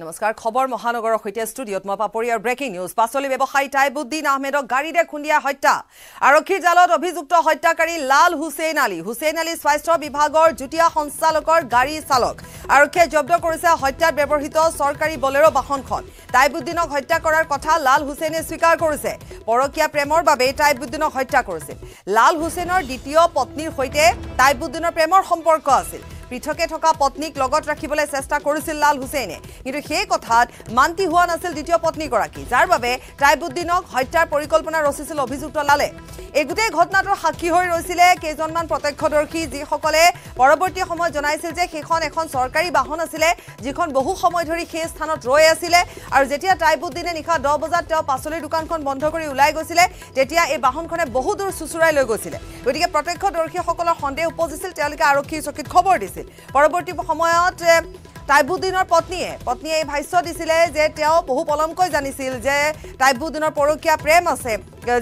নমস্কাৰ খবৰ মহানগৰৰ সৈতে ষ্টুডিঅ'ত মই পাপৰীয়াৰ ব্ৰেকিং নিউজ পাচলি ব্যৱসায়ী টাইবুদ্দিন আহমেদক গাড়ীৰে খুন্দিয়া হত্যা আৰক্ষীৰ জালত অভিযুক্ত হত্যাকাৰী লাল হুছেইন আলী হুছেইন আলী স্বাস্থ্য বিভাগৰ যুটীয়া সঞ্চালকৰ গাড়ী চালক আৰক্ষীয়ে জব্দ কৰিছে হত্যাত ব্যৱহৃত চৰকাৰী বলেৰো বাহনখন টাইবুদ্দিনক হত্যা কৰাৰ কথা লাল হুছেইনে স্বীকাৰ কৰিছে পৰকীয়া প্ৰেমৰ বাবেই টাইবুদ্দিনক হত্যা কৰিছিল লাল হুছেইনৰ দ্বিতীয় পত্নীৰ সৈতে টাইবুদ্দিনৰ প্ৰেমৰ সম্পৰ্ক আছিল পৃথকে থকা পত্নীক লগত ৰাখিবলৈ চেষ্টা কৰিছিল লাল হুছেইনে কিন্তু সেই কথাত মান্তি হোৱা নাছিল দ্বিতীয় পত্নীগৰাকী যাৰ বাবে ট্ৰাইবুদ্দিনক হত্যাৰ পৰিকল্পনা ৰচিছিল অভিযুক্ত লালে এই গোটেই ঘটনাটোৰ সাক্ষী হৈ ৰৈছিলে কেইজনমান প্ৰত্যক্ষদৰ্শী যিসকলে পৰৱৰ্তী সময়ত জনাইছিল যে সেইখন এখন চৰকাৰী বাহন আছিলে যিখন বহু সময় ধৰি সেই স্থানত ৰৈ আছিলে আৰু যেতিয়া ট্ৰাইবুদ্দিনে নিশা দহ বজাত তেওঁ পাচলিৰ দোকানখন বন্ধ কৰি ওলাই গৈছিলে তেতিয়া এই বাহনখনে বহু দূৰ চুচুৰাই লৈ গৈছিলে গতিকে প্ৰত্যক্ষদৰ্শীসকলৰ সন্দেহ উপজিছিল তেওঁলোকে আৰক্ষীৰ চকীত খবৰ দিছিল আছিল পৰৱৰ্তী সময়ত টাইবুদ্দিনৰ পত্নীয়ে পত্নীয়ে এই ভাষ্য দিছিলে যে তেওঁ বহু পলমকৈ জানিছিল যে টাইবুদ্দিনৰ পৰকীয়া প্ৰেম আছে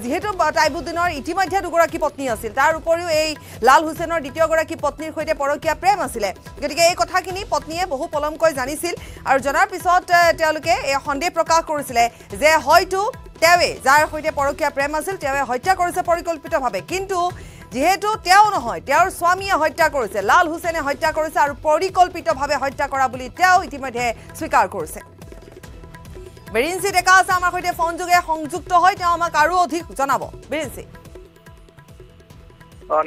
যিহেতু টাইবুদ্দিনৰ ইতিমধ্যে দুগৰাকী পত্নী আছিল তাৰ উপৰিও এই লাল হুছেইনৰ দ্বিতীয়গৰাকী পত্নীৰ সৈতে পৰকীয়া প্ৰেম আছিলে গতিকে এই কথাখিনি পত্নীয়ে বহু পলমকৈ জানিছিল আৰু জনাৰ পিছত তেওঁলোকে এই সন্দেহ প্ৰকাশ কৰিছিলে যে হয়তো তেওঁৱেই যাৰ সৈতে পৰকীয়া প্ৰেম আছিল তেওঁৱে হত্যা কৰিছে পৰিকল্পিতভাৱে কিন্তু যিহেতু তেওঁ নহয় তেওঁৰ স্বামীয়ে হত্যা কৰিছে লাল হুছেইনে হত্যা কৰিছে আৰু পৰিকল্পিতভাৱে হত্যা কৰা বুলি তেওঁ ইতিমধ্যে স্বীকাৰ কৰিছে বিৰিঞ্চি ডেকা আছে আমাৰ সৈতে ফোন সংযুক্ত হৈ তেওঁ আমাক আৰু অধিক জনাব বিৰিঞ্চি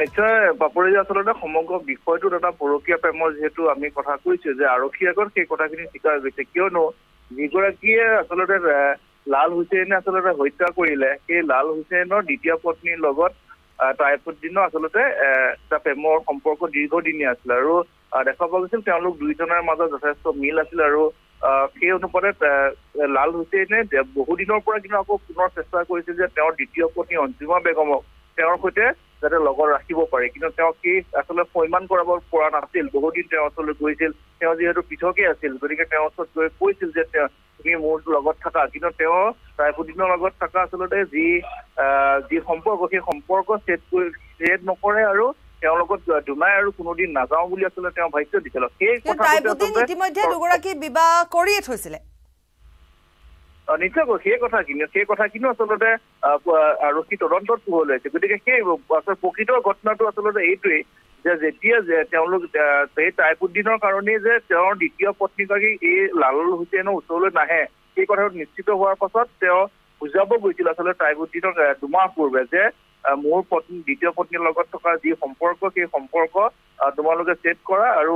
নিশ্চয় পাপৰি আচলতে সমগ্ৰ বিষয়টোত এটা পৰকীয়া প্ৰেমৰ যিহেতু আমি কথা কৈছো যে আৰক্ষীৰ আগত সেই কথাখিনি স্বীকাৰ গৈছে কিয়নো যিগৰাকীয়ে আচলতে লাল হুছেইনে আচলতে হত্যা কৰিলে সেই লাল হুছেইনৰ দ্বিতীয় পত্নীৰ লগত তাই আচলতে এটা প্ৰেমৰ সম্পৰ্ক দীৰ্ঘদিনীয়া আছিল আৰু দেখা পোৱা গৈছিল তেওঁলোক দুয়োজনৰ মাজত যথেষ্ট মিল আছিল আৰু সেই অনুপাতে লাল হুছেইনে বহুদিনৰ পৰা কিন্তু আকৌ পুনৰ চেষ্টা কৰিছিল যে তেওঁৰ দ্বিতীয় পত্নী অঞ্জিমা বেগমক তেওঁৰ সৈতে যাতে লগত ৰাখিব পাৰে কিন্তু তেওঁ সেই আচলতে সৈমান কৰাব পৰা নাছিল বহুদিন তেওঁৰ ওচৰলৈ গৈছিল তেওঁ যিহেতু পৃথকেই আছিল গতিকে তেওঁৰ ওচৰত গৈ কৈছিল যে তেওঁ তুমি মোৰ লগত থাকা কিন্তু তেওঁ ৰাইফুদ্দিনৰ লগত থকা আচলতে যি যি সম্পৰ্ক সেই সম্পৰ্ক চেট কৰি চেট নকৰে আৰু থৈছিলে নিশ্চয়কৈ সেই কথা সেই কথাখিনিও আচলতে আৰক্ষী তদন্তত পোহৰ লৈছে গতিকে সেই প্ৰকৃত ঘটনাটো আচলতে এইটোৱেই যে যেতিয়া যে তেওঁলোক সেই টাইপুদ্দিনৰ কাৰণেই যে তেওঁৰ দ্বিতীয় পত্নীগৰাকী এই লালুল হুছেইনৰ ওচৰলৈ নাহে সেই কথাটো নিশ্চিত হোৱাৰ পাছত তেওঁ বুজাব গৈছিল আচলতে টাইবুদ্দিনক দুমাহ পূৰ্বে যে মোৰ পত্নী দ্বিতীয় পত্নীৰ লগত থকা যি সম্পৰ্ক সেই সম্পৰ্ক তোমালোকে চেট কৰা আৰু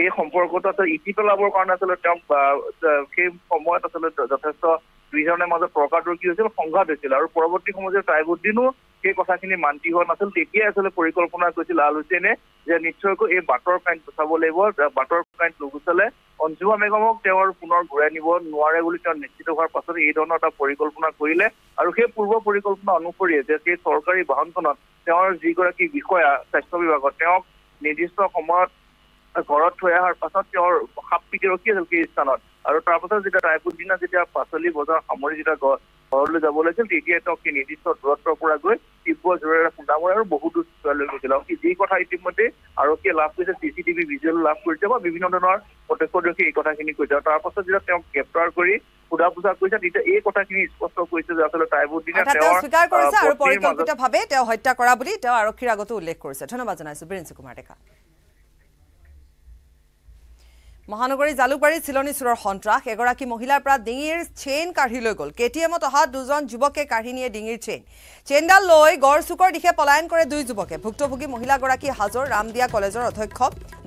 এই সম্পৰ্কটো আচলতে ইটি পেলাবৰ কাৰণে আচলতে তেওঁক সেই সময়ত আচলতে যথেষ্ট দুই ধৰণে মাজত প্ৰকাশৰ কি হৈছিল সংঘাত হৈছিল আৰু পৰৱৰ্তী সময়ত ট্ৰাইবুদ্দিনো সেই কথাখিনি মান্তি হোৱা নাছিল তেতিয়াই আচলতে পৰিকল্পনা কৰিছিল আলোচনে যে নিশ্চয়কৈ এই বাটৰ কাইণ্ড গুচাব লাগিব বাটৰ কাইণ্ড নুগুচালে অঞ্জুমা মেগমক তেওঁৰ পুনৰ ঘূৰাই নিব নোৱাৰে বুলি তেওঁ নিশ্চিত হোৱাৰ পাছত এই ধৰণৰ এটা পৰিকল্পনা কৰিলে আৰু সেই পূৰ্ব পৰিকল্পনা অনুসৰিয়ে যে সেই চৰকাৰী বাহনখনত তেওঁৰ যিগৰাকী বিষয়া স্বাস্থ্য বিভাগত তেওঁক নিৰ্দিষ্ট সময়ত ঘৰত থৈ অহাৰ পাছত তেওঁৰ সাপ পিতি ৰখি আছিল সেই স্থানত আৰু তাৰ পাছত যেতিয়া ৰায়পুৰ দিনা যেতিয়া পাচলি বজাৰ সামৰি যেতিয়া ঘৰলৈ যাব লাগিছিল তেতিয়া তেওঁ সেই নিৰ্দিষ্ট দূৰত্বৰ পৰা গৈ তীব্ৰ জোৰেৰে খুন্দা মৰে আৰু বহুতো ছোৱালীলৈ গৈছিল আৰু যি কথা ইতিমধ্যে আৰক্ষীয়ে লাভ কৰিছে চি চি টিভি ভিজুৱেল লাভ কৰিছে বা বিভিন্ন ধৰণৰ প্ৰত্যক্ষদৰ্শী এই কথাখিনি কৈছে আৰু তাৰ পাছত যেতিয়া তেওঁক গ্ৰেপ্তাৰ কৰি সোধা পোছা কৰিছে তেতিয়া এই কথাখিনি স্পষ্ট কৰিছে যে আচলতে তাই বহুত দিনে তেওঁ স্বীকাৰ কৰিছে আৰু পৰিকল্পিতভাৱে তেওঁ হত্যা কৰা বুলি তেওঁ আৰক্ষীৰ আগতো উল্লেখ কৰিছে ধন্যবাদ জনাইছো বীৰেঞ্চি কুমাৰ ডেকা মহানগৰী জালুকবাৰীৰ চিলনিচুৰৰ সন্ত্ৰাস এগৰাকী মহিলাৰ পৰা ডিঙিৰ চেইন কাঢ়ি লৈ গ'ল কে টি এমত অহা দুজন যুৱকে কাঢ়ি নিয়ে ডিঙিৰ চেইন চেইনডাল লৈ গড়চুকৰ দিশে পলায়ন কৰে দুই যুৱকে ভুক্তভোগী মহিলাগৰাকী হাজৰ ৰামদিয়া কলেজৰ অধ্যক্ষ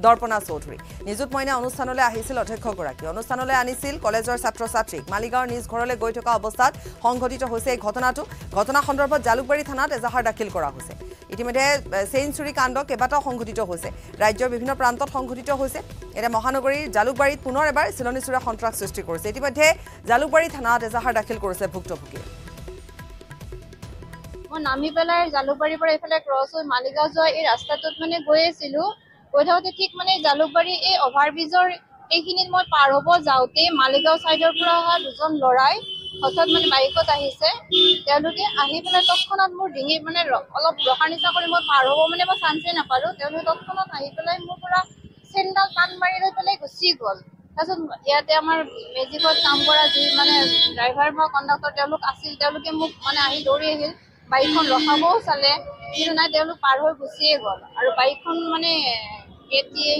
দৰ্পনা চৌধুৰী নিজুত মইনা অনুষ্ঠানলৈ আহিছিল অধ্যক্ষগৰাকী অনুষ্ঠানলৈ আনিছিল কলেজৰ ছাত্ৰ ছাত্ৰীক মালিগাঁৱৰ নিজ ঘৰলৈ গৈ থকা অৱস্থাত সংঘটিত হৈছে এই ঘটনাটো ঘটনা সন্দৰ্ভত জালুকবাৰী থানাত এজাহাৰ দাখিল কৰা হৈছে ইতিমধ্যে চেঞ্চুৰী কাণ্ড কেইবাটাও সংঘটিত হৈছে ৰাজ্যৰ বিভিন্ন প্ৰান্তত সংঘটিত হৈছে এতিয়া মহানগৰীৰ জালুকবাৰীত পুনৰ এবাৰ চিলনিচোৰা সন্ত্ৰাস সৃষ্টি কৰিছে ইতিমধ্যে জালুকবাৰী থানাত এজাহাৰ দাখিল কৰিছে ভুক্তভোগীয়ে মই নামি পেলাই জালুকবাৰীৰ পৰা এইফালে ক্ৰছ হৈ মালিগাঁও যোৱা এই ৰাস্তাটোত মানে গৈ আছিলোঁ গৈ থাকোঁতে ঠিক মানে জালুকবাৰী এই অভাৰব্ৰিজৰ এইখিনিত মই পাৰ হ'ব যাওঁতেই মালিগাঁও ছাইডৰ পৰা অহা দুজন ল'ৰাই অৰ্থাৎ মানে বাইকত আহিছে তেওঁলোকে আহি পেলাই তৎক্ষণাত মোৰ ডিঙিত মানে অলপ ৰখা নিচা কৰি মই পাৰ হ'ব মানে মই চান্সেই নাপালোঁ তেওঁলোকে তৎক্ষণাত আহি পেলাই মোৰ পৰা চেইনডাল টান মাৰি লৈ পেলাই গুচি গ'ল তাৰপিছত ইয়াতে আমাৰ মেজিকত কাম কৰা যি মানে ড্ৰাইভাৰ বা কণ্ডাক্টৰ তেওঁলোক আছিল তেওঁলোকে মোক মানে আহি দৌৰি আহিল বাইকখন ৰখাবও চালে কিন্তু নাই তেওঁলোক পাৰ হৈ গুচিয়ে গ'ল আৰু বাইকখন মানে কে টি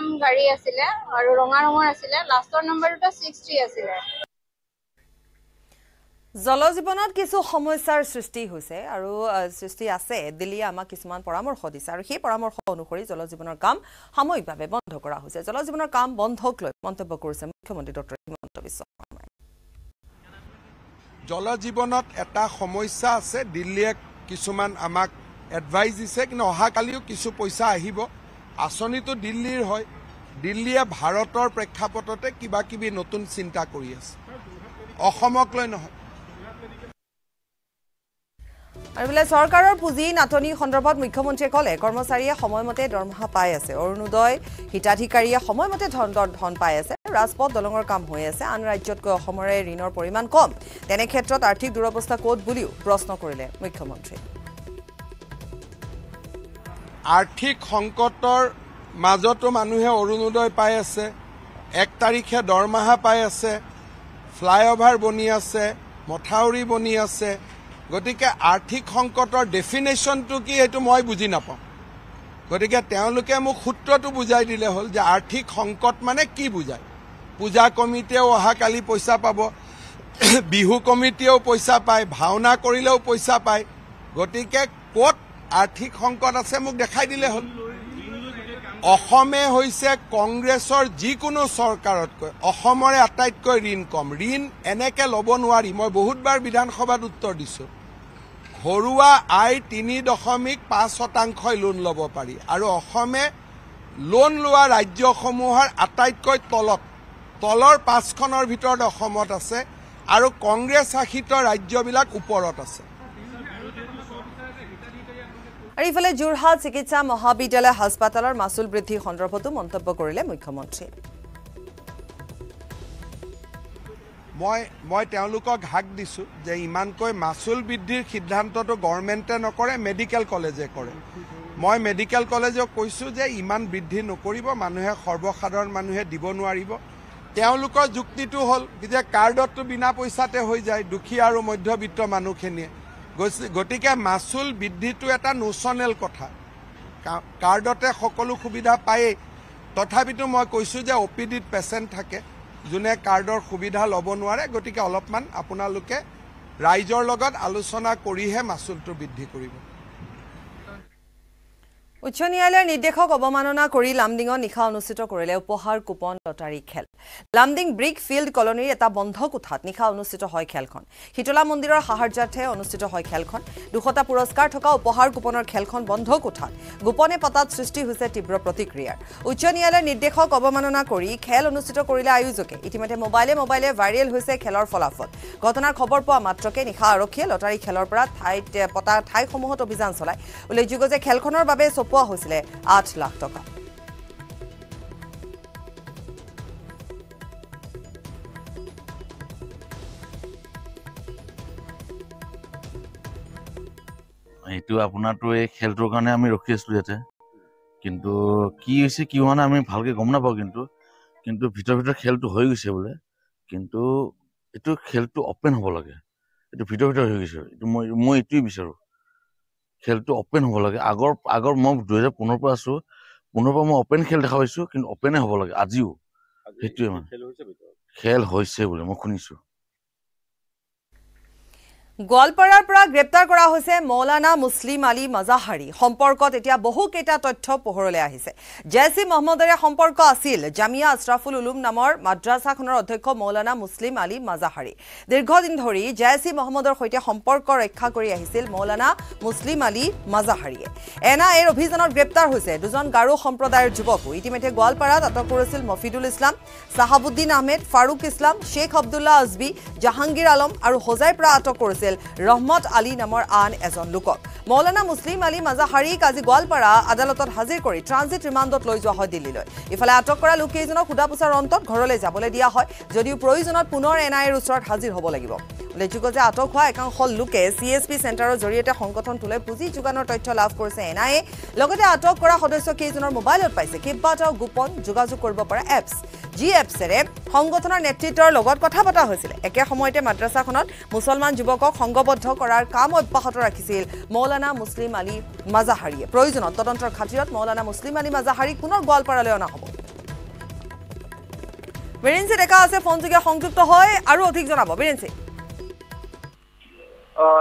এম গাড়ী আছিলে আৰু ৰঙা ৰঙৰ আছিলে লাষ্টৰ নম্বৰ ছিক্স থ্ৰী আছিলে জল জীৱনত কিছু সমস্যাৰ সৃষ্টি হৈছে আৰু সৃষ্টি আছে দিল্লীয়ে আমাক কিছুমান পৰামৰ্শ দিছে আৰু সেই পৰামৰ্শ অনুসৰি জল জীৱনৰ কাম সাময়িকভাৱে বন্ধ কৰা হৈছে জল জীৱনৰ কাম বন্ধক লৈ মন্তব্য কৰিছে মুখ্যমন্ত্ৰী ডক্টৰ হিমন্ত বিশ্ব শৰ্মাই জল জীৱনত এটা সমস্যা আছে দিল্লীয়ে কিছুমান আমাক এডভাইচ দিছে কিন্তু অহাকালিও কিছু পইচা আহিব আঁচনিটো দিল্লীৰ হয় দিল্লীয়ে ভাৰতৰ প্ৰেক্ষাপটতে কিবা কিবি নতুন চিন্তা কৰি আছে অসমক লৈ নহয় আৰু বোলে চৰকাৰৰ পুঁজি নাটনি সন্দৰ্ভত মুখ্যমন্ত্ৰীয়ে ক'লে কৰ্মচাৰীয়ে সময়মতে দৰমহা পাই আছে অৰুণোদয় হিতাধিকাৰীয়ে সময়মতে ধন ধন পাই আছে ৰাজপথ দলঙৰ কাম হৈ আছে আন ৰাজ্যতকৈ অসমৰে ঋণৰ পৰিমাণ কম তেনে ক্ষেত্ৰত আৰ্থিক দুৰৱস্থা ক'ত বুলিও প্ৰশ্ন কৰিলে মুখ্যমন্ত্ৰী আৰ্থিক সংকটৰ মাজতো মানুহে অৰুণোদয় পাই আছে এক তাৰিখে দৰমহা পাই আছে ফ্লাইঅভাৰ বনি আছে মথাউৰি বনি আছে গতিকে আৰ্থিক সংকটৰ ডেফিনেশ্যনটো কি সেইটো মই বুজি নাপাওঁ গতিকে তেওঁলোকে মোক সূত্ৰটো বুজাই দিলে হ'ল যে আৰ্থিক সংকট মানে কি বুজায় পূজা কমিটিয়েও অহাকালি পইচা পাব বিহু কমিটিয়েও পইচা পায় ভাওনা কৰিলেও পইচা পায় গতিকে ক'ত আৰ্থিক সংকট আছে মোক দেখাই দিলে হ'ল অসমে হৈছে কংগ্ৰেছৰ যিকোনো চৰকাৰতকৈ অসমৰে আটাইতকৈ ঋণ কম ঋণ এনেকৈ ল'ব নোৱাৰি মই বহুতবাৰ বিধানসভাত উত্তৰ দিছোঁ ঘৰুৱা আয় তিনি দশমিক পাঁচ শতাংশই লোন ল'ব পাৰি আৰু অসমে লোন লোৱা ৰাজ্যসমূহৰ আটাইতকৈ তলত তলৰ পাঁচখনৰ ভিতৰত অসমত আছে আৰু কংগ্ৰেছ শাসিত ৰাজ্যবিলাক ওপৰত আছে আৰু ইফালে যোৰহাট চিকিৎসা মহাবিদ্যালয় হাসপাতালেৰ মাচুল বৃদ্ধি সন্দৰ্ভতো মন্তব্য কৰিলে মুখ্যমন্ত্ৰী মই মই তেওঁলোকক হাক দিছোঁ যে ইমানকৈ মাচুল বৃদ্ধিৰ সিদ্ধান্তটো গভৰ্ণমেণ্টে নকৰে মেডিকেল কলেজে কৰে মই মেডিকেল কলেজক কৈছোঁ যে ইমান বৃদ্ধি নকৰিব মানুহে সৰ্বসাধাৰণ মানুহে দিব নোৱাৰিব তেওঁলোকৰ যুক্তিটো হ'ল যে কাৰ্ডতটো বিনা পইচাতে হৈ যায় দুখীয়া আৰু মধ্যবিত্ত মানুহখিনিয়ে গতিকে মাচুল বৃদ্ধিটো এটা নোচনেল কথা কাৰ্ডতে সকলো সুবিধা পায়েই তথাপিতো মই কৈছোঁ যে অ' পি ডিত পেচেণ্ট থাকে যোনে কাৰ্ডৰ সুবিধা ল'ব নোৱাৰে গতিকে অলপমান আপোনালোকে ৰাইজৰ লগত আলোচনা কৰিহে মাচুলটো বৃদ্ধি কৰিব উচ্চ ন্যায়ালয়ৰ নিৰ্দেশক অৱমাননা কৰি লামডিঙৰ নিশা অনুষ্ঠিত কৰিলে উপহাৰ কুপন লটাৰী খেল লামডিং ব্ৰিক ফিল্ড কলনীৰ এটা বন্ধ কোঠাত নিশা অনুষ্ঠিত হয় খেলখন শীতলা মন্দিৰৰ সাহাৰ্যাৰ্থে অনুষ্ঠিত হয় খেলখন দুশটা পুৰস্কাৰ থকা উপহাৰ গোপনৰ খেলখন বন্ধ কোঠাত গোপনে পতাত সৃষ্টি হৈছে তীব্ৰ প্ৰতিক্ৰিয়াৰ উচ্চ ন্যায়ালয়ৰ নিৰ্দেশক অৱমাননা কৰি খেল অনুষ্ঠিত কৰিলে আয়োজকে ইতিমধ্যে মোবাইলে মোবাইলে ভাইৰেল হৈছে খেলৰ ফলাফল ঘটনাৰ খবৰ পোৱা মাত্ৰকে নিশা আৰক্ষীয়ে লটাৰী খেলৰ পৰা ঠাইত পতা ঠাইসমূহত অভিযান চলায় উল্লেখযোগ্য যে খেলখনৰ বাবে চপোৱা হৈছিলে আঠ লাখ টকা সেইটো আপোনাৰতো এই খেলটোৰ কাৰণে আমি ৰখি আছিলোঁ ইয়াতে কিন্তু কি হৈছে কি হোৱা নাই আমি ভালকৈ গম নাপাওঁ কিন্তু কিন্তু ভিতৰ ভিতৰত খেলটো হৈ গৈছে বোলে কিন্তু এইটো খেলটো অপেন হ'ব লাগে এইটো ভিতৰ ভিতৰত হৈ গৈছে এইটো মই মই এইটোৱেই বিচাৰোঁ খেলটো অপেন হ'ব লাগে আগৰ আগৰ মই দুহেজাৰ পোন্ধৰ পৰা আছোঁ পোন্ধৰ পৰা মই অপেন খেল দেখা পাইছোঁ কিন্তু অপেনে হ'ব লাগে আজিও সেইটোৱে মানে খেল হৈছে বোলে মই শুনিছোঁ গোৱালপাৰাৰ পৰা গ্ৰেপ্তাৰ কৰা হৈছে মৌলানা মুছলিম আলী মজাহাৰী সম্পৰ্কত এতিয়া বহুকেইটা তথ্য পোহৰলৈ আহিছে জেইচ ই মহম্মদৰে সম্পৰ্ক আছিল জামিয়া আশ্ৰাফুল উলুম নামৰ মাদ্ৰাছাখনৰ অধ্যক্ষ মৌলানা মুছলিম আলী মাজাহাৰী দীৰ্ঘদিন ধৰি জেইচ ই মহম্মদৰ সৈতে সম্পৰ্ক ৰক্ষা কৰি আহিছিল মৌলানা মুছলিম আলী মাজাহাৰীয়ে এনা এৰ অভিযানত গ্ৰেপ্তাৰ হৈছে দুজন গাৰো সম্প্ৰদায়ৰ যুৱকো ইতিমধ্যে গোৱালপাৰাত আটক কৰিছিল মফিদুল ইছলাম চাহাবুদ্দিন আহমেদ ফাৰুক ইছলাম শ্বেখ আব্দুল্লা আজবি জাহাংগীৰ আলম আৰু হোজাইৰ পৰা আটক কৰিছিল কৰিছিল ৰহমত আলী নামৰ আন এজন লোকক মৌলানা মুছলিম আলী মাজাহাৰীক আজি গোৱালপাৰা আদালতত হাজিৰ কৰি ট্ৰানজিট ৰিমাণ্ডত লৈ যোৱা হয় দিল্লীলৈ ইফালে আটক কৰা লোককেইজনক সোধা পোছাৰ অন্তত ঘৰলৈ যাবলৈ দিয়া হয় যদিও প্ৰয়োজনত পুনৰ এন আই এৰ ওচৰত হাজিৰ হ'ব লাগিব উল্লেখযোগ্য যে আটক হোৱা একাংশ লোকে চি এছ পি চেণ্টাৰৰ জৰিয়তে সংগঠনটোলৈ পুঁজি যোগানৰ তথ্য লাভ কৰিছে এন আই এ লগতে আটক কৰা সদস্য কেইজনৰ মোবাইলত পাইছে কেইবাটাও গোপন যোগাযোগ কৰিব পৰা এপছ জি এপছেৰে সংগঠনৰ নেতৃত্বৰ লগত কথা পতা হৈছিলে একে সময়তে মাদ্ৰাছাখনত মুছলমান যুৱকক সংঘবদ্ধ কৰাৰ কাম অব্যাহত ৰাখিছিল মৌলানা মুছলিম আলী মাজাহাৰীয়ে প্ৰয়োজনত তদন্তৰ খাতিৰত মৌলানা মুছলিম আলী মাজাহাৰী পুনৰ গোৱালপাৰালৈ অনা হ'ব বীৰেঞ্চি ডেকা আছে ফোনযোগে সংযুক্ত হয় আৰু অধিক জনাব বীৰেঞ্চি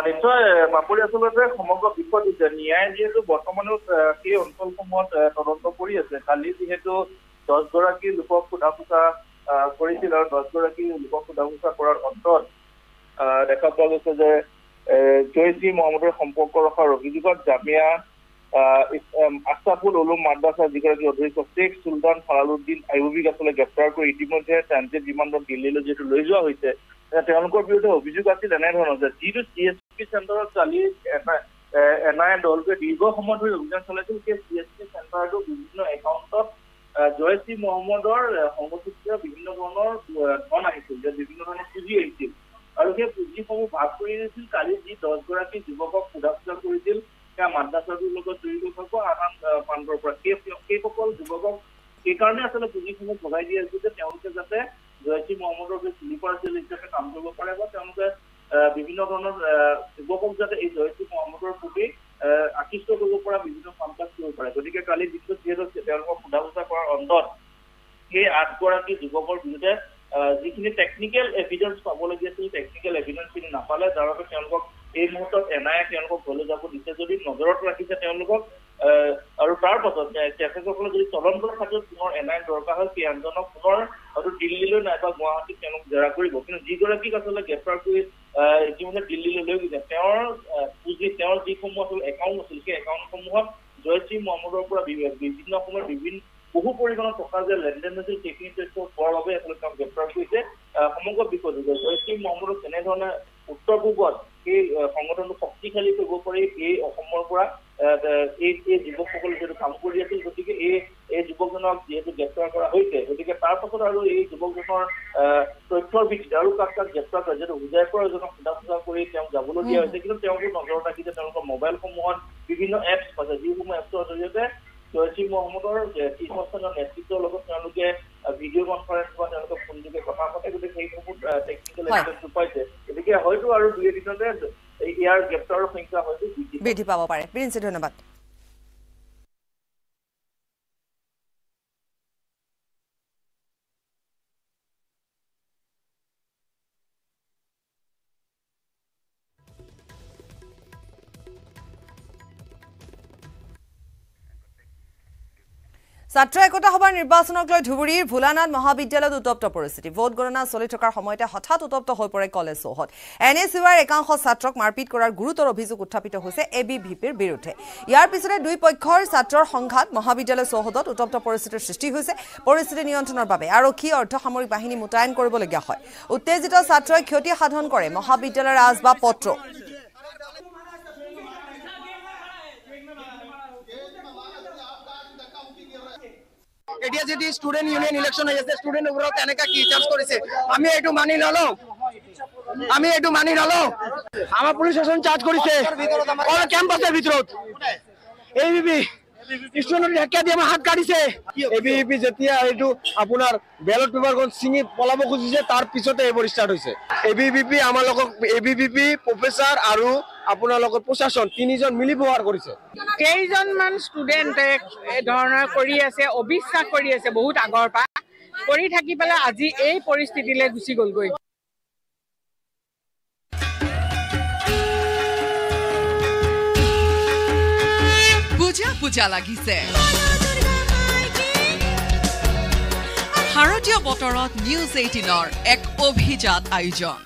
নিশ্চয় পাপৰি আচলতে সমগ্ৰ বিষয়টো ন্যায় যিহেতু বৰ্তমানেও সেই অঞ্চলসমূহত তদন্ত কৰি আছে কালি যিহেতু দহ গৰাকী লোকক সোধা পোছা কৰিছিল আৰু দহ গৰাকী লোকক সোধা পোছা কৰাৰ অন্তত দেখা পোৱা গৈছে যে জৈচ ই মহম্মদৰ সম্পৰ্ক ৰখা অভিযোগত জামিয়া আশ্ৰাফুল উলুম মাদ্ৰাছা যিগৰাকী অধ্যক্ষ শ্বেখ চুলতান ফালালুদ্দিন আইবুবিক আচলতে গ্ৰেপ্তাৰ কৰি ইতিমধ্যে ট্ৰেঞ্জিট বিমানত দিল্লীলৈ যিহেতু লৈ যোৱা হৈছে তেওঁলোকৰ বিৰুদ্ধে অভিযোগ আছিল এনেধৰণৰ যে যিটো চি এছ পি চেণ্টাৰত কালি এন আই এ দলটোৱে দীৰ্ঘ সময় ধৰি অভিযান চলাইছিল সেই চি এছ পি চেণ্টাৰটো বিভিন্ন একাউণ্টত জয়েশ ই মহম্মদৰ সংগঠিত বিভিন্ন ধৰণৰ ধন আহিছিল বিভিন্ন ধৰণৰ পুঁজি আহিছিল আৰু সেই পুঁজিসমূহ ভাগ কৰি দিছিল কালি যি দহগৰাকী যুৱকক সোধা পোচা কৰিছিল সেয়া মাদ্ৰাছাটোৰ লগত জড়িত থকা আন আন প্ৰান্তৰ পৰা সেই সেইসকল যুৱকক সেইকাৰণে আচলতে পুঁজিসমূহ ভগাই দিয়া হৈছিল যে তেওঁলোকে যাতে জয়েশ ই মহম্মদৰ যে শ্লিপাৰ আছিল হিচাপে কাম কৰিব পাৰে বা তেওঁলোকে বিভিন্ন ধৰণৰ যুৱকক যাতে এই জয়েশ ই মহম্মদৰ প্ৰতি আকৃষ্ট কৰিব পৰা বিভিন্ন কাম কৰিব পাৰে গতিকে কালি দিনটোত যিহেতু তেওঁলোকক সোধা পোছা কৰাৰ অন্তত সেই আঠগৰাকী যুৱকৰ বিৰুদ্ধে যিখিনি টেকনিকেল এভিডেঞ্চ পাবলগীয়া আছিল টেকনিকেল এভিডেঞ্চখিনি নাপালে যাৰ বাবে তেওঁলোকক এই মুহূৰ্তত এন আই এ তেওঁলোকক ঘৰলৈ যাব দিছে যদি নজৰত ৰাখিছে তেওঁলোকক আৰু তাৰ পাছত তেখেতসকলে যদি তদন্তৰ সাজত পুনৰ এন আই দৰকাৰ হয় সেই আনজনক পুনৰ হয়তো দিল্লীলৈ নাইবা গুৱাহাটীত তেওঁলোক জেৰা কৰিব কিন্তু যিগৰাকীক আচলতে গ্ৰেপ্তাৰ কৰি ইতিমধ্যে দিল্লীলৈ লৈ গৈছে তেওঁৰ পাৰ্টিসমূহৰ একাউণ্ট আছিল সেই একাউণ্টসমূহত জয়শ্ৰী মহম্মদৰ পৰা বিভিন্ন সময়ত বিভিন্ন বহু পৰিমাণৰ টকা যে লেনদেন হৈছিল সেইখিনি তথ্য পোৱাৰ বাবে আচলতে তেওঁ গ্ৰেপ্তাৰ কৰিছে আহ সমগ্ৰ বিষয়টো যে জয়শ্ৰী মহম্মদক কেনেধৰণে উত্তৰ পূবত সেই সংগঠনটো শক্তিশালী কৰিব পাৰি এই অসমৰ পৰা এই এই যুৱকসকলে যিহেতু কাম কৰি আছিল গতিকে এই এই যুৱকজনক যিহেতু গ্ৰেপ্তাৰ কৰা হৈছে গতিকে তাৰ পাছত আৰু এই যুৱকজনৰ তথ্যৰ ভিত্তিত আৰু কাক কাক গ্ৰেপ্তাৰ কৰে যিহেতু বুজাই পৰা এজনক সোধা সোধা কৰি তেওঁক যাবলগীয়া হৈছে কিন্তু তেওঁকো নজৰত বিভিন্ন এপছ আছে যিসমূহ এপছৰ জৰিয়তে জৈচি মহম্মদৰ কৃষ্ণজনৰ নেতৃত্বৰ লগত তেওঁলোকে ভিডিঅ' কনফাৰেন্স বা তেওঁলোকে ফোনযোগে কথা পাতে গোটেই সেইসমূহ টেকনিকেল এক্সেঞ্চটো পাইছে গতিকে হয়তো আৰু দুই এদিনতে ইয়াৰ গ্ৰেপ্তাৰৰ সংখ্যা হয়তো বৃদ্ধি পাব পাৰে ধন্যবাদ ছাত্ৰ একতা সভাৰ নিৰ্বাচনক লৈ ধুবুৰীৰ ভোলানাথ মহাবিদ্যালয়ত উত্তপ্ত পৰিস্থিতি ভোট গণনা চলি থকাৰ সময়তে হঠাৎ উত্তপ্ত হৈ পৰে কলেজ চৌহদ এন এছ ইউ আৰ একাংশ ছাত্ৰক মাৰপিট কৰাৰ গুৰুতৰ অভিযোগ উত্থাপিত হৈছে এ বি ভি পিৰ বিৰুদ্ধে ইয়াৰ পিছতে দুই পক্ষৰ ছাত্ৰৰ সংঘাত মহাবিদ্যালয় চৌহদত উত্তপ্ত পৰিস্থিতিৰ সৃষ্টি হৈছে পৰিস্থিতি নিয়ন্ত্ৰণৰ বাবে আৰক্ষী অৰ্ধসামৰিক বাহিনী মোতায়েন কৰিবলগীয়া হয় উত্তেজিত ছাত্ৰই ক্ষতি সাধন কৰে মহাবিদ্যালয়ৰ আচবাব পত্ৰ এতিয়া যদি ষ্টুডেণ্ট ইউনিয়ন ইলেকশ্যন হৈ আছে ষ্টুডেণ্টবোৰক কেনেকৈ কি চাৰ্জ কৰিছে আমি এইটো মানি নলওঁ আমি এইটো মানি নলওঁ আমাৰ পুলিচ শাসন চাৰ্জ কৰিছে কেম্পাছৰ ভিতৰত এই বিবি প্ৰশাসন তিনিজন মিলি ব্যৱহাৰ কৰিছে কেইজনমান ষ্টুডেণ্টে এধৰণৰ কৰি আছে অবিশ্বাস কৰি আছে বহুত আগৰ পৰা কৰি থাকি পেলাই আজি এই পৰিস্থিতিলৈ গুচি গ'লগৈ পূজা লাগিছে ভাৰতীয় বতৰত নিউজ এইটিনৰ এক অভিজাত আয়োজন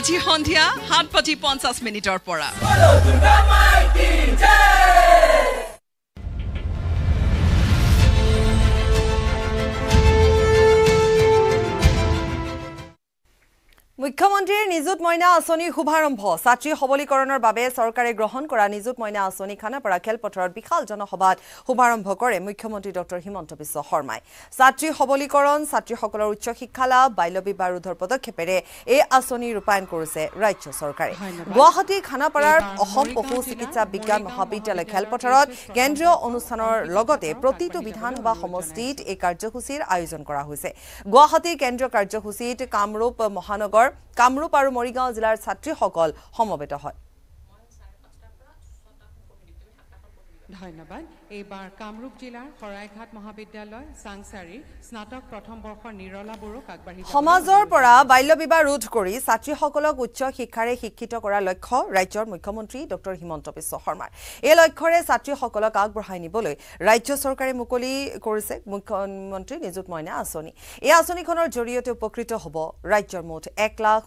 আজি সন্ধিয়া সাত বাজি পঞ্চাছ মিনিটৰ পৰা মুখ্যমন্ত্ৰীৰ নিযুত মইনা আঁচনিৰ শুভাৰম্ভ ছাত্ৰী সবলীকৰণৰ বাবে চৰকাৰে গ্ৰহণ কৰা নিযুত মইনা আঁচনি খানাপাৰা খেলপথাৰত বিশাল জনসভাত শুভাৰম্ভ কৰে মুখ্যমন্ত্ৰী ডঃ হিমন্ত বিশ্ব শৰ্মাই ছাত্ৰী সবলীকৰণ ছাত্ৰীসকলৰ উচ্চ শিক্ষা লাভ বাল্য বিবাহ ৰোধৰ পদক্ষেপেৰে এই আঁচনি ৰূপায়ণ কৰিছে ৰাজ্য চৰকাৰে গুৱাহাটীৰ খানাপাৰাৰ অসম পশু চিকিৎসা বিজ্ঞান মহাবিদ্যালয় খেলপথাৰত কেন্দ্ৰীয় অনুষ্ঠানৰ লগতে প্ৰতিটো বিধানসভা সমষ্টিত এই কাৰ্যসূচীৰ আয়োজন কৰা হৈছে গুৱাহাটীৰ কেন্দ্ৰীয় কাৰ্যসূচীত কামৰূপ মহানগৰ কামৰূপ আৰু মৰিগাঁও জিলাৰ ছাত্ৰীসকল সমবেত হয় ধন্যবাদ এইবাৰ কামৰূপ জিলাৰ শৰাইঘাট মহাবিদ্যালয় চাংচাৰীৰ স্নাতক প্ৰথম বৰ্ষৰ নিৰলা বড়োক আগবাঢ়ি সমাজৰ পৰা বাল্য বিবাহ ৰোধ কৰি ছাত্ৰীসকলক উচ্চ শিক্ষাৰে শিক্ষিত কৰাৰ লক্ষ্য ৰাজ্যৰ মুখ্যমন্ত্ৰী ডঃ হিমন্ত বিশ্ব শৰ্মাৰ এই লক্ষ্যৰে ছাত্ৰীসকলক আগবঢ়াই নিবলৈ ৰাজ্য চৰকাৰে মুকলি কৰিছে মুখ্যমন্ত্ৰী নিযুত মইনা আঁচনি এই আঁচনিখনৰ জৰিয়তে উপকৃত হ'ব ৰাজ্যৰ মুঠ এক লাখ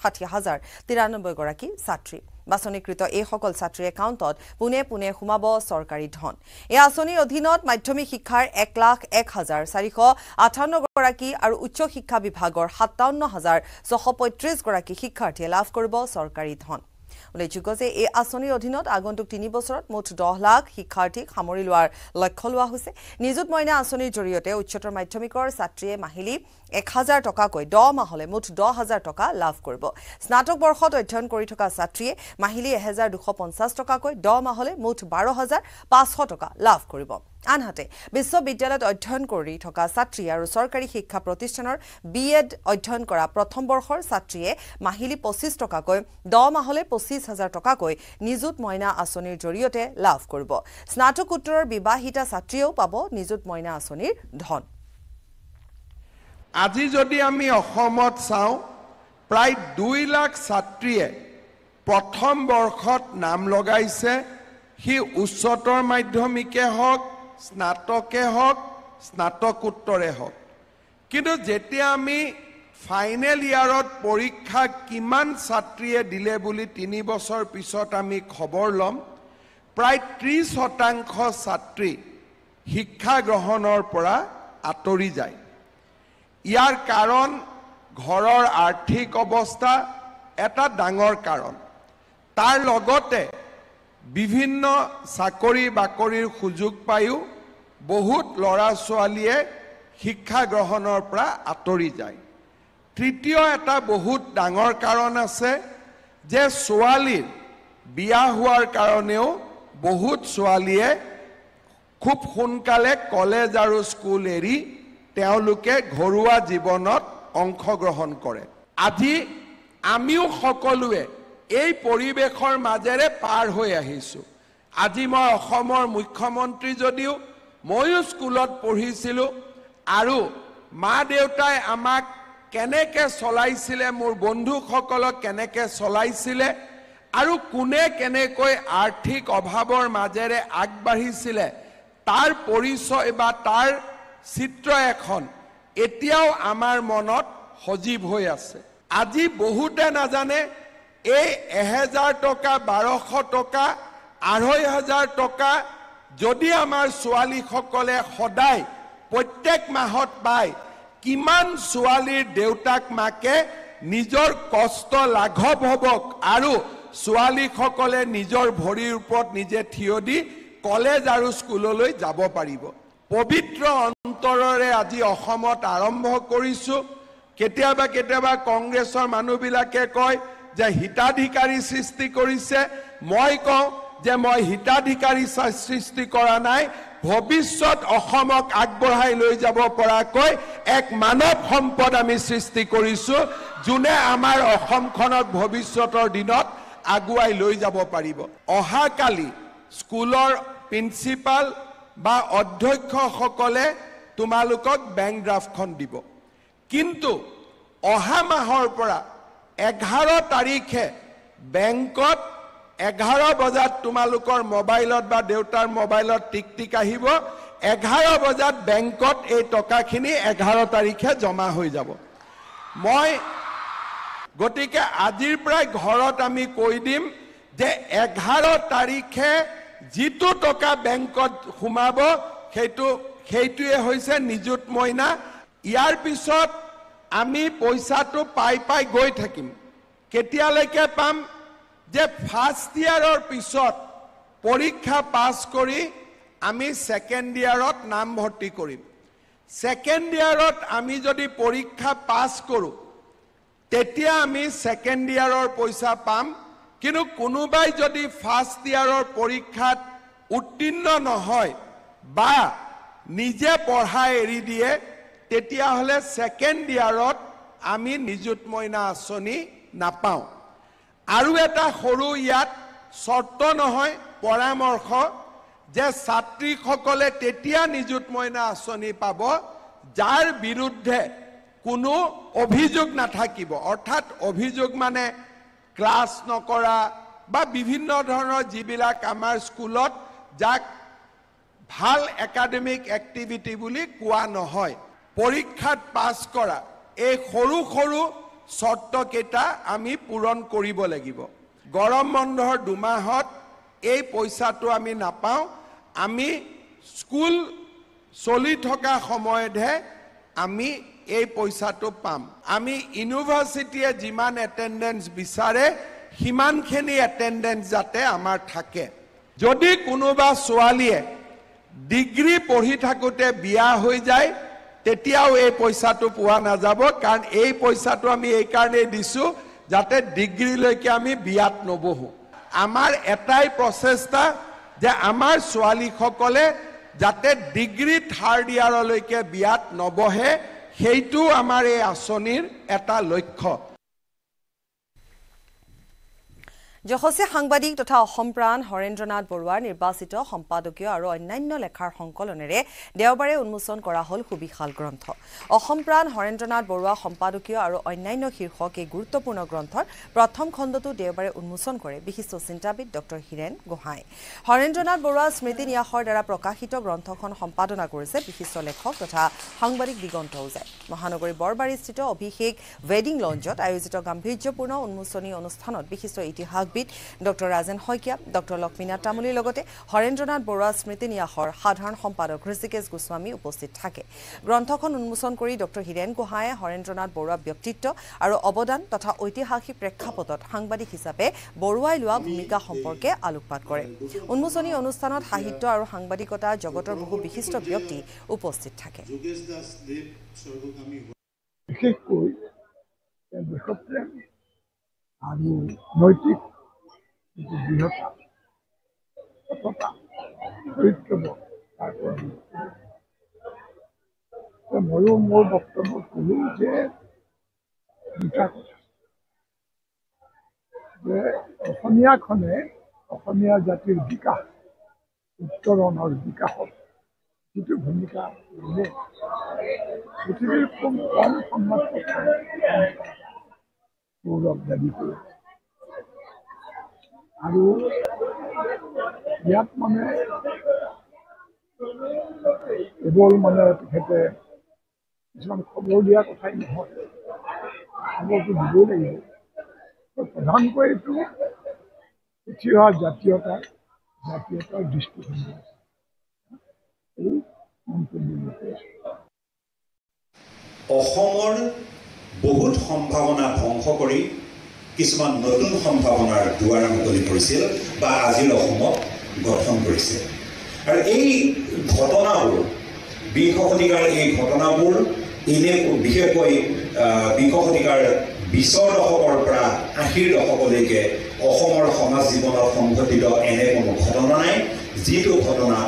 ষাঠি হাজাৰ তিৰানব্বৈগৰাকী ছাত্ৰী বাছনিকৃত এইসকল ছাত্ৰীৰ একাউণ্টত পোনে পোনে সোমাব চৰকাৰী ধন এই আঁচনিৰ অধীনত মাধ্যমিক শিক্ষাৰ এক লাখ এক হাজাৰ চাৰিশ আঠাৱন্নগৰাকী আৰু উচ্চ শিক্ষা বিভাগৰ সাতাৱন্ন হাজাৰ ছশ পঁয়ত্ৰিছগৰাকী শিক্ষাৰ্থীয়ে লাভ কৰিব চৰকাৰী ধন উল্লেখযোগ্য যে এই আঁচনিৰ অধীনত আগন্তুক তিনি বছৰত মুঠ দহ লাখ শিক্ষাৰ্থীক সামৰি লোৱাৰ লক্ষ্য লোৱা হৈছে নিযুত মইনা আঁচনিৰ জৰিয়তে উচ্চতৰ মাধ্যমিকৰ ছাত্ৰীয়ে মাহিলী এক হাজাৰ টকাকৈ দহ মাহলৈ মুঠ দহ হাজাৰ টকা লাভ কৰিব স্নাতক বৰ্ষত অধ্যয়ন কৰি থকা ছাত্ৰীয়ে মাহিলী এহেজাৰ দুশ পঞ্চাছ টকাকৈ দহ মাহলৈ মুঠ বাৰ হাজাৰ পাঁচশ টকা লাভ কৰিব আনহাতে বিশ্ববিদ্যালয়ত অধ্যয়ন কৰি থকা ছাত্ৰী আৰু চৰকাৰী শিক্ষা প্ৰতিষ্ঠানৰ বি এড অধ্যয়ন কৰা প্ৰথম বৰ্ষৰ ছাত্ৰীয়ে মাহিলী পঁচিছ টকাকৈ দহ মাহলৈ পঁচিছ হাজাৰ টকাকৈ নিযুত মইনা আঁচনিৰ জৰিয়তে লাভ কৰিব স্নাতকোত্তৰৰ বিবাহিতা ছাত্ৰীয়েও পাব নিযুত মইনা আঁচনিৰ ধন আজি যদি আমি অসমত চাওঁ প্ৰায় দুই লাখ ছাত্ৰীয়ে প্ৰথম বৰ্ষত নাম লগাইছে সি উচ্চতৰ মাধ্যমিকে হওক স্নাতকে হওক স্নাতকোত্তৰে হওক কিন্তু যেতিয়া আমি ফাইনেল ইয়াৰত পৰীক্ষা কিমান ছাত্ৰীয়ে দিলে বুলি তিনি বছৰ পিছত আমি খবৰ ল'ম প্ৰায় ত্ৰিছ শতাংশ ছাত্ৰী শিক্ষা গ্ৰহণৰ পৰা আঁতৰি যায় ইয়াৰ কাৰণ ঘৰৰ আৰ্থিক অৱস্থা এটা ডাঙৰ কাৰণ তাৰ লগতে বিভিন্ন চাকৰি বাকৰিৰ সুযোগ পায়ো বহুত ল'ৰা ছোৱালীয়ে শিক্ষা গ্ৰহণৰ পৰা আঁতৰি যায় তৃতীয় এটা বহুত ডাঙৰ কাৰণ আছে যে ছোৱালীৰ বিয়া হোৱাৰ কাৰণেও বহুত ছোৱালীয়ে খুব সোনকালে কলেজ আৰু স্কুল এৰি তেওঁলোকে ঘৰুৱা জীৱনত অংশগ্ৰহণ কৰে আজি আমিও সকলোৱে এই পৰিৱেশৰ মাজেৰে পাৰ হৈ আহিছোঁ আজি মই অসমৰ মুখ্যমন্ত্ৰী যদিও ময়ো স্কুলত পঢ়িছিলো আৰু মা দেউতাই আমাক কেনেকৈ চলাইছিলে মোৰ বন্ধুসকলক কেনেকৈ চলাইছিলে আৰু কোনে কেনেকৈ আৰ্থিক অভাৱৰ মাজেৰে আগবাঢ়িছিলে তাৰ পৰিচয় বা তাৰ চিত্ৰ এখন এতিয়াও আমাৰ মনত সজীৱ হৈ আছে আজি বহুতে নাজানে এই এহেজাৰ টকা বাৰশ টকা আঢ়ৈ হাজাৰ টকা যদি আমাৰ ছোৱালীসকলে সদায় প্ৰত্যেক মাহত পায় কিমান ছোৱালীৰ দেউতাক মাকে নিজৰ কষ্ট লাঘৱ হ'ব আৰু ছোৱালীসকলে নিজৰ ভৰিৰ ওপৰত নিজে থিয় দি কলেজ আৰু স্কুললৈ যাব পাৰিব পবিত্ৰ অন্তৰৰে আজি অসমত আৰম্ভ কৰিছোঁ কেতিয়াবা কেতিয়াবা কংগ্ৰেছৰ মানুহবিলাকে কয় যে হিতাধিকাৰী সৃষ্টি কৰিছে মই কওঁ যে মই হিতাধিকাৰী সৃষ্টি কৰা নাই ভৱিষ্যত অসমক আগবঢ়াই লৈ যাব পৰাকৈ এক মানৱ সম্পদ আমি সৃষ্টি কৰিছোঁ যোনে আমাৰ অসমখনক ভৱিষ্যতৰ দিনত আগুৱাই লৈ যাব পাৰিব অহাকালি স্কুলৰ প্ৰিন্সিপাল বা অধ্যক্ষসকলে তোমালোকক বেংক ড্ৰাফ্টখন দিব কিন্তু অহা মাহৰ পৰা এঘাৰ তাৰিখে বেংকত এঘাৰ বজাত তোমালোকৰ মোবাইলত বা দেউতাৰ মোবাইলত টিক টিক আহিব এঘাৰ বজাত বেংকত এই টকাখিনি এঘাৰ তাৰিখে জমা হৈ যাব মই গতিকে আজিৰ পৰাই ঘৰত আমি কৈ দিম যে এঘাৰ তাৰিখে যিটো টকা বেংকত সোমাব সেইটো সেইটোৱে হৈছে নিযুত মইনা ইয়াৰ পিছত আমি পইচাটো পাই পাই গৈ থাকিম কেতিয়ালৈকে পাম যে ফাৰ্ষ্ট ইয়াৰৰ পিছত পৰীক্ষা পাছ কৰি আমি ছেকেণ্ড ইয়াৰত নামভৰ্তি কৰিম ছেকেণ্ড ইয়াৰত আমি যদি পৰীক্ষা পাছ কৰোঁ তেতিয়া আমি ছেকেণ্ড ইয়াৰৰ পইচা পাম কিন্তু কোনোবাই যদি ফাৰ্ষ্ট ইয়াৰৰ পৰীক্ষাত উত্তীৰ্ণ নহয় বা নিজে পঢ়া এৰি দিয়ে তেতিয়াহ'লে ছেকেণ্ড ইয়াৰত আমি নিযুত মইনা আঁচনি নাপাওঁ আৰু এটা সৰু ইয়াত চৰ্ত নহয় পৰামৰ্শ যে ছাত্ৰীসকলে তেতিয়া নিযুত মইনা আঁচনি পাব যাৰ বিৰুদ্ধে কোনো অভিযোগ নাথাকিব অৰ্থাৎ অভিযোগ মানে ক্লাছ নকৰা বা বিভিন্ন ধৰণৰ যিবিলাক আমাৰ স্কুলত যাক ভাল একাডেমিক এক্টিভিটি বুলি কোৱা নহয় পৰীক্ষাত পাছ কৰা এই সৰু সৰু চৰ্তকেইটা আমি পূৰণ কৰিব লাগিব গৰম বন্ধৰ দুমাহত এই পইচাটো আমি নাপাওঁ আমি স্কুল চলি থকা সময়তহে আমি এই পইচাটো পাম আমি ইউনিভাৰ্চিটিয়ে যিমান এটেণ্ডেঞ্চ বিচাৰে সিমানখিনি এটেণ্ডেঞ্চ যাতে আমাৰ থাকে যদি কোনোবা ছোৱালীয়ে ডিগ্ৰী পঢ়ি থাকোঁতে বিয়া হৈ যায় তেতিয়াও এই পইচাটো পোৱা নাযাব কাৰণ এই পইচাটো আমি এইকাৰণেই দিছোঁ যাতে ডিগ্ৰীলৈকে আমি বিয়াত নবহোঁ আমাৰ এটাই প্ৰচেষ্টা যে আমাৰ ছোৱালীসকলে যাতে ডিগ্ৰী থাৰ্ড ইয়াৰলৈকে বিয়াত নবহে সেইটো আমাৰ এই আঁচনিৰ এটা লক্ষ্য যশস্বী সাংবাদিক তথা অসম প্ৰাণ হৰেন্দ্ৰনাথ বৰুৱাৰ নিৰ্বাচিত সম্পাদকীয় আৰু অন্যান্য লেখাৰ সংকলনেৰে দেওবাৰে উন্মোচন কৰা হ'ল সুবিশাল গ্ৰন্থ অসম প্ৰাণ হৰেন্দ্ৰনাথ বৰুৱা সম্পাদকীয় আৰু অন্যান্য শীৰ্ষক এই গুৰুত্বপূৰ্ণ গ্ৰন্থৰ প্ৰথম খণ্ডটো দেওবাৰে উন্মোচন কৰে বিশিষ্ট চিন্তাবিদ ডঃ হীৰেণ গোহাঁই হৰেন্দ্ৰনাথ বৰুৱাৰ স্মৃতি ন্যাসৰ দ্বাৰা প্ৰকাশিত গ্ৰন্থখন সম্পাদনা কৰিছে বিশিষ্ট লেখক তথা সাংবাদিক দিগন্ত ওজাই মহানগৰী বৰবাৰীস্থিত অভিষেক ৱেডিং লঞ্চত আয়োজিত গাম্ভীৰ্যপূৰ্ণ উন্মোচনী অনুষ্ঠানত বিশিষ্ট ইতিহাস বিদ ডক্টৰ ৰাজেন শইকীয়া ডক্টৰ লক্ষ্মীনাথ তামুলীৰ লগতে হৰেন্দ্ৰনাথ বৰুৱা স্মৃতি ন্যাসৰ সাধাৰণ সম্পাদক ঋষিকেশ গোস্বামী উপস্থিত থাকে গ্ৰন্থখন উন্মোচন কৰি ডক্টৰ হীৰেণ গোহাঁয়ে হৰেন্দ্ৰনাথ বৰুৱা ব্যক্তিত্ব আৰু অৱদান তথা ঐতিহাসিক প্ৰেক্ষাপটত সাংবাদিক হিচাপে বৰুৱাই লোৱা ভূমিকা সম্পৰ্কে আলোকপাত কৰে উন্মোচনী অনুষ্ঠানত সাহিত্য আৰু সাংবাদিকতা জগতৰ বহু বিশিষ্ট ব্যক্তি উপস্থিত থাকে বিশেষকৈ দেশপ্ৰেম আৰু নৈতিক এইটো দৃঢ়তা ময়ো মোৰ বক্তব্য ক'লো যে দুটা কথা যে অসমীয়াখনে অসমীয়া জাতিৰ বিকাশ উত্তৰণৰ বিকাশত যিটো ভূমিকা কৰিলে পৃথিৱীৰ খুব কম সন্মান গৌৰৱ দাবী কৰিব আৰু ইয়াত মানে কেৱল মানে তেখেতে কিছুমান খবৰ দিয়া কথাই নহয় খবৰটো দিবই লাগিব প্ৰধানকৈ এইটো উঠি অহা জাতীয়তা জাতীয়তাৰ দৃষ্টিভংগী এই অসমৰ বহুত সম্ভাৱনা ধ্বংস কৰি কিছুমান নতুন সম্ভাৱনাৰ দুৱাৰ মুকলি কৰিছিল বা আজিৰ অসমত গঠন কৰিছিল আৰু এই ঘটনাবোৰ বিংশ শতিকাৰ এই ঘটনাবোৰ এনে বিশেষকৈ বিংশ শতিকাৰ বিছৰ দশকৰ পৰা আশীৰ দশকলৈকে অসমৰ সমাজ জীৱনত সংঘটিত এনে কোনো ঘটনা নাই যিটো ঘটনা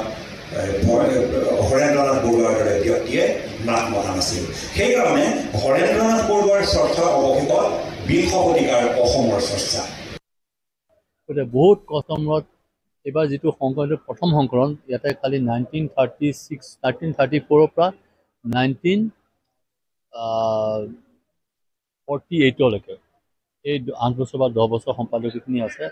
হৰেন্দ্ৰনাথ বৰুৱাৰ দৰে ব্যক্তিয়ে নাট মতা নাছিল সেইকাৰণে হৰেন্দ্ৰনাথ বৰুৱাৰ চৰ্থ অৱশেষত গতিকে বহুত কষ্ট এইবাৰ যিটো সংকৰণ প্ৰথম সংকলন ইয়াতে খালী nineteen thirty six thirteen thirty ফ'ৰৰ পৰা নাইনটিন ফৰ্টি এইটলৈকে এই আঠ বছৰ বা দহ বছৰ সম্পাদকীখিনি আছে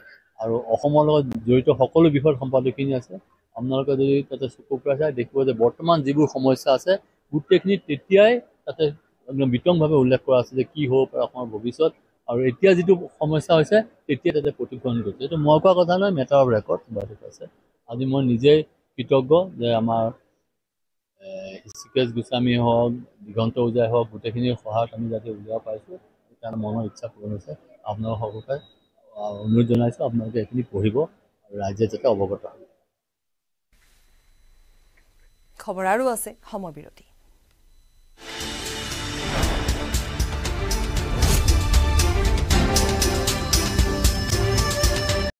আৰু অসমৰ লগত জড়িত সকলো বিষয়ৰ সম্পাদকখিনি আছে আপোনালোকে যদি তাতে চকু পৰা চাই দেখিব যে বৰ্তমান যিবোৰ সমস্যা আছে গোটেইখিনি তেতিয়াই তাতে একদম বিতংভাৱে উল্লেখ কৰা আছে যে কি হ'ব পাৰে অসমৰ ভৱিষ্যত আৰু এতিয়া যিটো সমস্যা হৈছে তেতিয়া তাতে প্ৰতিফলন কৰিছে এইটো মই কোৱা কথা নহয় মেটাৰ অফ ৰেকৰ্ড বা বাৰু আছে আজি মই নিজেই কৃতজ্ঞ যে আমাৰ হৃষিকেশ গোস্বামী হওক দিগন্ত ওজাই হওক গোটেইখিনি সহায়ত আমি যাতে উলিয়াব পাৰিছোঁ সেইকাৰণে মনৰ ইচ্ছা পূৰণ হৈছে আপোনাৰ সকলোকে অনুৰোধ জনাইছোঁ আপোনালোকে এইখিনি পঢ়িব আৰু ৰাইজে যাতে অৱগত হ'ব খবৰ আৰু আছে সময় বিৰতি